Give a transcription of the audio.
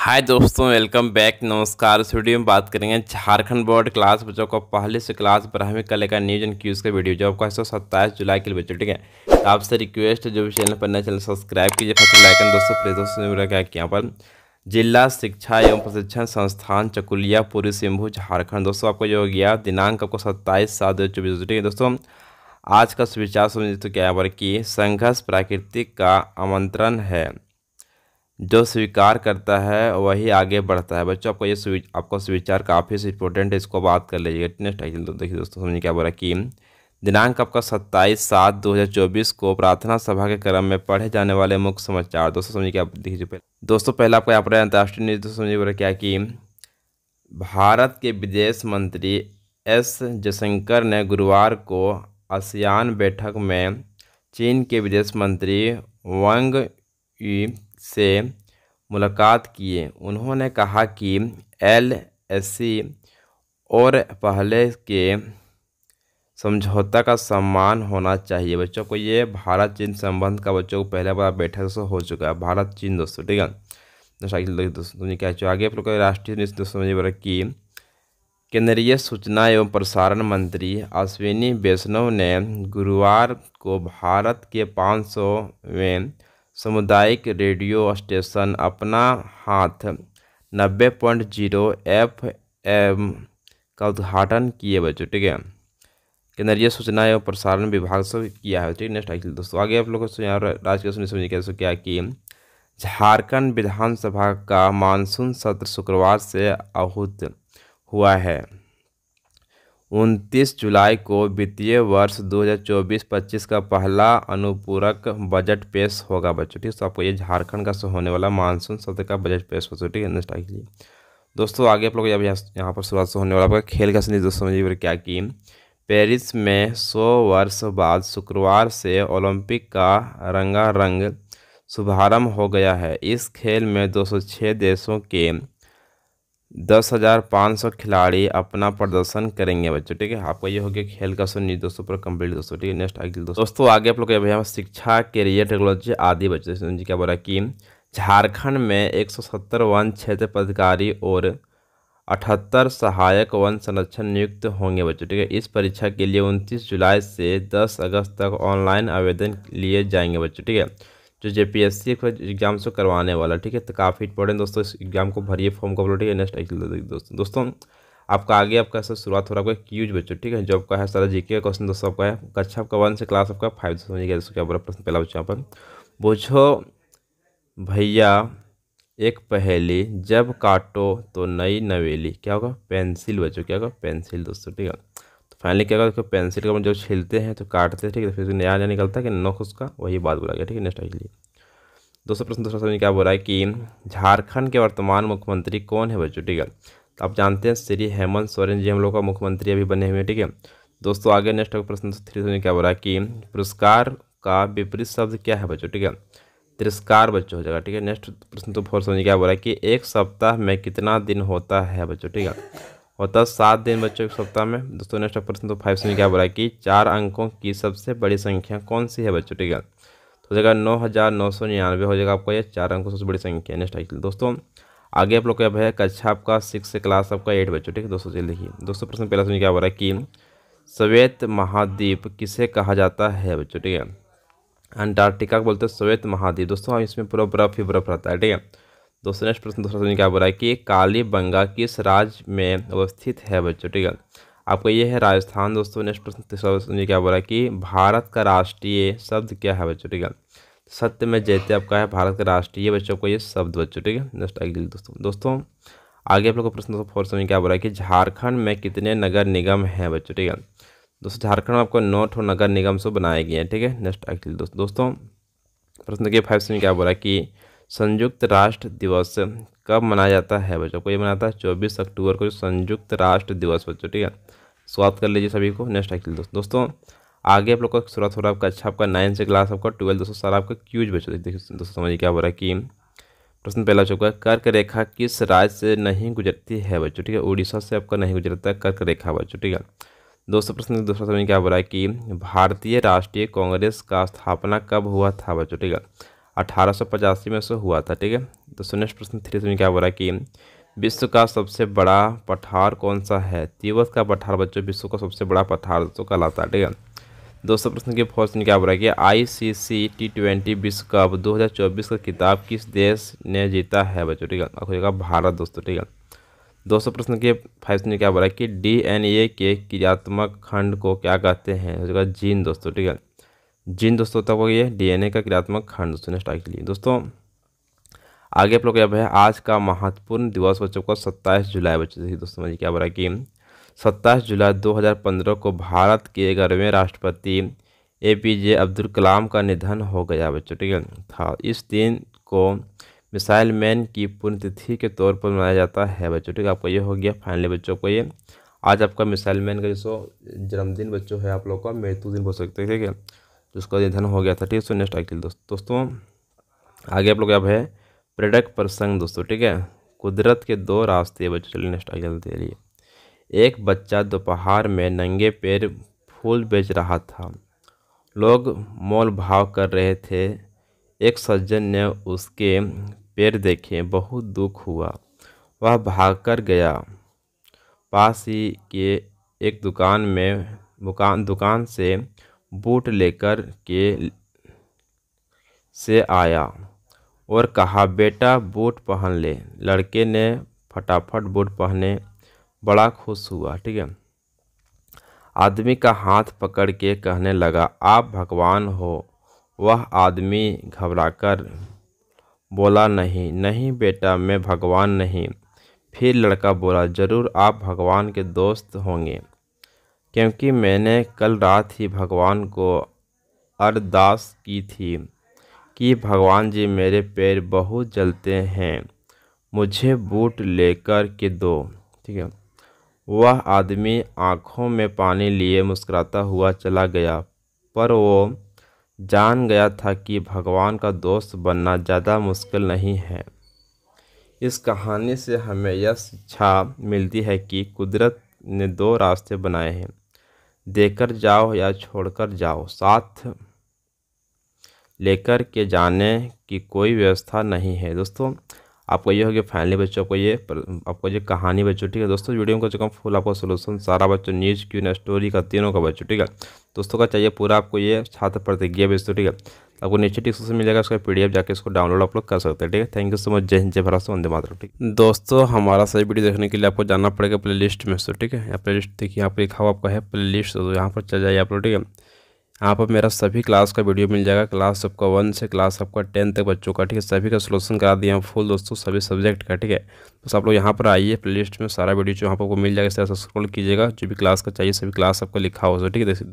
हाय दोस्तों welcome back नमस्कार इस वीडियो में बात करेंगे झारखंड बोर्ड क्लास बच्चों को पहले से क्लास बारहवीं कल का न्यूज एंड क्यूज़ का वीडियो जो आपको एक सौ सत्ताईस जुलाई के लिए बच्चों ठीक है तो आपसे रिक्वेस्ट है जो भी चैनल पर नए चैनल सब्सक्राइब कीजिए फैसल लाइकन दोस्तों फिर दोस्तों क्या यहाँ पर जिला शिक्षा एवं प्रशिक्षण संस्थान चकुलिया पूरी सिंहभू झारखंड दोस्तों आपको जो हो गया दिनांक आपको सत्ताईस सात दो चौबीस ठीक है दोस्तों आज का सुविचार समझिए तो क्या यहाँ पर कि संघर्ष प्राकृतिक का आमंत्रण है जो स्वीकार करता है वही आगे बढ़ता है बच्चों आपको ये स्वी आपका स्वीचार काफ़ी से इंपॉर्टेंट है इसको बात कर लीजिएगा नेक्स्ट आइटम तो देखिए दोस्तों समझिए क्या बोला कि दिनांक आपका सत्ताईस सात दो हज़ार चौबीस को प्रार्थना सभा के क्रम में पढ़े जाने वाले मुख्य समाचार दोस्तों समझिए क्या देखिए पहले दोस्तों पहला आपका यहाँ पर अंतर्राष्ट्रीय न्यूज दोस्तों समझिए बोला क्या कि भारत के विदेश मंत्री एस जयशंकर ने गुरुवार को आसियान बैठक में चीन के विदेश मंत्री वंग से मुलाकात किए उन्होंने कहा कि एल और पहले के समझौता का सम्मान होना चाहिए बच्चों को ये भारत चीन संबंध का बच्चों को पहले बार बैठक दोस्तों हो चुका है भारत चीन दोस्तों ठीक है तो दोस्तों क्या आगे आप लोग राष्ट्रीय दोस्तों कि केंद्रीय सूचना एवं प्रसारण मंत्री अश्विनी वैष्णव ने गुरुवार को भारत के पाँच सौवें सामुदायिक रेडियो स्टेशन अपना हाथ नब्बे पॉइंट जीरो एफ एम का उद्घाटन किए बच्चों ठीक है केंद्रीय सूचना एवं प्रसारण विभाग से किया है ठीक है नेक्स्ट आइए दोस्तों आगे आप लोगों को राज्य समझिए कैसे क्या कि झारखंड विधानसभा का मानसून सत्र शुक्रवार से आहूत हुआ है उनतीस जुलाई को वित्तीय वर्ष 2024-25 का पहला अनुपूरक बजट पेश होगा बच्चों ठीक है तो आपको ये झारखंड का होने वाला मानसून सत्र का बजट पेश हो ठीक है नेक्स्ट आइए दोस्तों आगे आप लोग अब यहाँ पर शुरुआत से होने वाला आपका खेल का सीरीज दोस्तों समझिए क्या कि पेरिस में 100 वर्ष बाद शुक्रवार से ओलंपिक का रंगारंग शुभारम्भ हो गया है इस खेल में दो देशों के दस हज़ार पाँच सौ खिलाड़ी अपना प्रदर्शन करेंगे बच्चों ठीक है आपका ये हो गया खेल का सुन दोस्तों पर कंप्लीट दोस्तों ठीक है नेक्स्ट आगे दोस्तों दोस्तों आगे आप लोग भैया शिक्षा करियर टेक्नोलॉजी आदि बच्चों जी क्या बोला कि झारखंड में एक सौ सत्तर वन क्षेत्र पदाधिकारी और अठहत्तर सहायक वन संरक्षण नियुक्त होंगे बच्चों ठीक है इस परीक्षा के लिए उनतीस जुलाई से दस अगस्त तक ऑनलाइन आवेदन लिए जाएंगे बच्चों ठीक है जो J P S C exam से करवाने वाला ठीक है तो काफ़ी इंपॉर्टेंट दोस्तों इस एग्जाम को भरिए फॉर्म को ठीक है नेक्स्ट दोस्तों दोस्तों आपका आगे आपका सर शुरुआत हो रहा है क्यूज बच्चों ठीक है जो आपका है सारा जीके का क्वेश्चन दोस्तों आपका है कक्षा आपका वन से क्लास आपका फाइव दोस्तों दोस्तों क्या बोला प्रश्न पहला बच्चों यहाँ पर बोझो भैया एक पहेली जब काटो तो नई नवेली क्या होगा पेंसिल बच्चों क्या होगा पेंसिल दोस्तों ठीक है फाइनली क्या करते पेंसिल का जब छिलते हैं तो काटते हैं ठीक है तो फिर नया नया निकलता है कि नख उसका वही बात बोला गया ठीक है नेक्स्ट आइए दूसरा प्रश्न दूसरा समझ क्या बोला है कि झारखंड के वर्तमान मुख्यमंत्री कौन है बच्चों ठीक है तो आप जानते हैं श्री हेमंत सोरेन जी हम लोग का मुख्यमंत्री अभी बने हुए हैं ठीक है दोस्तों आगे नेक्स्ट प्रश्न थ्री समझ क्या बोला है कि पुरस्कार का विपरीत शब्द क्या है बच्चों ठीक है तिरस्कार बच्चों हो जाएगा ठीक है नेक्स्ट प्रश्न तो फोर समझ क्या बोला है कि एक सप्ताह में कितना दिन होता है बच्चों ठीक है और दस सात दिन बच्चों के सप्ताह में दोस्तों नेक्स्ट प्रश्न तो फाइव से क्या बोला कि चार अंकों की सबसे बड़ी संख्या कौन सी है बच्चों ठीक है तो जगह नौ हज़ार नौ सौ निन्यानवे हो जाएगा आपका ये चार अंकों सबसे बड़ी संख्या नेक्स्ट आइए दोस्तों आगे आप लोग का है कक्षा आपका सिक्स क्लास आपका एट बच्चों ठीक है दोस्तों चलिए देखिए दोस्तों प्रश्न पहला समझ क्या बोला कि श्वेत महाद्वीप किसे कहा जाता है बच्चों ठीक है अंटार्कटिका को बोलते हैं श्वेत महाद्वीप दोस्तों इसमें पूरा बर्फ़ ही बर्फ़ रहता है ठीक है दोस्तों नेक्स्ट प्रश्न दूसरा प्रश्न क्या बोला है कि काली बंगा किस राज्य में अवस्थित है बच्चों ठीक है आपका ये है राजस्थान दोस्तों नेक्स्ट प्रश्न तीसरा प्रश्न क्या बोला है कि भारत का राष्ट्रीय शब्द क्या है बच्चों ठीक है सत्य में जयते आपका है भारत का राष्ट्रीय बच्चों को ये शब्द बच्चों ठीक है नेक्स्ट आगे दोस्तों दोस्तों आगे आप लोग का प्रश्न दोस्तों फोर्थ में क्या बोला है कि झारखंड में कितने नगर निगम हैं बच्चों ठीक है दोस्तों झारखंड में आपको नौ ठो नगर निगम से बनाए गए हैं ठीक है नेक्स्ट आगे दोस्तों दोस्तों प्रश्न के फाइव से क्या बोला कि संयुक्त राष्ट्र दिवस कब मनाया जाता है बच्चों को ये मनाता है चौबीस अक्टूबर को संयुक्त राष्ट्र दिवस बच्चों ठीक है स्वागत कर लीजिए सभी को नेक्स्ट एक्चुअल दोस्तों दोस्तों आगे आप लोग का रहा है आपका अच्छा आपका नाइन से क्लास आपका ट्वेल्थ दोस्तों सारा आपका क्यूज बच्चों देखिए दोस्तों समझिए क्या हो रहा है कि प्रश्न पहला चौका कर्क रेखा किस राज्य से नहीं गुजरती है बच्चों ठीक है उड़ीसा से आपका नहीं गुजरता कर्क रेखा बच्चों ठीक है दोस्तों प्रश्न दूसरा समझ क्या है कि भारतीय राष्ट्रीय कांग्रेस का स्थापना कब हुआ था बच्चों ठीक है अठारह में से हुआ था ठीक है तो नेक्स्ट प्रश्न थ्री में क्या बोला है कि विश्व का सबसे बड़ा पठार कौन सा है तिब्बत का पठार बच्चों विश्व का सबसे बड़ा पठार दोस्तों कहलाता है ठीक है दोस्तों प्रश्न के फोर्थ में क्या बोला है कि आईसीसी टी ट्वेंटी विश्व कप 2024 का किताब किस देश ने जीता है बच्चों ठीक है होगा भारत दोस्तों ठीक है दोस्तों प्रश्न के फाइव में क्या बोला है कि ए के क्रियात्मक खंड को क्या कहते हैं जीन दोस्तों ठीक है जिन दोस्तों ये डी एन ए का क्रियात्मक खंड दोस्तों ने स्टार्ट लिए दोस्तों आगे आप लोग क्या है आज का महत्वपूर्ण दिवस बच्चों को सत्ताईस जुलाई बच्चों दोस्तों मुझे क्या बोला कि सत्ताईस जुलाई 2015 को भारत के ग्यारहवें राष्ट्रपति ए पी जे अब्दुल कलाम का निधन हो गया बच्चों ठीक है था इस दिन को मिसाइल मैन की पुण्यतिथि के तौर पर मनाया जाता है बच्चों ठीक है आपका ये हो गया फाइनली बच्चों को ये आज आपका मिसाइल मैन का जो जन्मदिन बच्चों है आप लोग का मृत्यु दिन बोल सकते हैं ठीक है तो इसका अध्ययन हो गया था ठीक है सो नेक्स्ट आइकिल दोस्त दोस्तों आगे आप लोग अब है पर्यटक प्रसंग दोस्तों ठीक है कुदरत के दो रास्ते बच्चे चलिए नेक्स्ट दे रही है एक बच्चा दोपहर में नंगे पैर फूल बेच रहा था लोग मोल भाव कर रहे थे एक सज्जन ने उसके पैर देखे बहुत दुख हुआ वह भाग कर गया पास ही के एक दुकान में दुकान दुकान से बूट लेकर के से आया और कहा बेटा बूट पहन ले लड़के ने फटाफट बूट पहने बड़ा खुश हुआ ठीक है आदमी का हाथ पकड़ के कहने लगा आप भगवान हो वह आदमी घबराकर बोला नहीं नहीं बेटा मैं भगवान नहीं फिर लड़का बोला ज़रूर आप भगवान के दोस्त होंगे क्योंकि मैंने कल रात ही भगवान को अरदास की थी कि भगवान जी मेरे पैर बहुत जलते हैं मुझे बूट लेकर के दो ठीक है वह आदमी आंखों में पानी लिए मुस्कुराता हुआ चला गया पर वो जान गया था कि भगवान का दोस्त बनना ज़्यादा मुश्किल नहीं है इस कहानी से हमें यह शिक्षा मिलती है कि कुदरत ने दो रास्ते बनाए हैं देकर जाओ या छोड़कर जाओ साथ लेकर के जाने की कोई व्यवस्था नहीं है दोस्तों आपको ये होगी फैमिली फाइनली बच्चों को ये आपको ये कहानी बच्चों ठीक है दोस्तों वीडियो में कम कम फुल आपको सोल्यूशन सारा बच्चों न्यूज़ क्यों स्टोरी का तीनों का बच्चों ठीक है दोस्तों का चाहिए पूरा आपको ये छात्र प्रतिज्ञा बच्चों ठीक है आपको नीचे डिस्क्रिप्शन जाएगा उसका पीडीएफ जाके इसको डाउनलोड आप लोग कर सकते हैं ठीक है थैंक यू सो मच जय हिंद जय भारत वंदे मातरम ठीक दोस्तों हमारा सही वीडियो देखने के लिए आपको जाना पड़ेगा प्ले लिस्ट में से ठीक है यहाँ प्ले लिस्ट देखिए यहाँ पर लिखा हुआ आपका है प्ले लिस्ट तो यहाँ पर चल जाइए आप लोग ठीक है यहाँ पर मेरा सभी क्लास का वीडियो मिल जाएगा क्लास आपका वन से क्लास आपका टेन तक बच्चों का ठीक है सभी का सोल्यूशन करा दिया फुल दोस्तों सभी सब्जेक्ट का ठीक है बस आप लोग यहाँ पर आइए प्ले लिस्ट में सारा वीडियो जो यहाँ पर आपको मिल जाएगा इस स्क्रॉल कीजिएगा जो भी क्लास का चाहिए सभी क्लास आपका लिखा हो ठीक है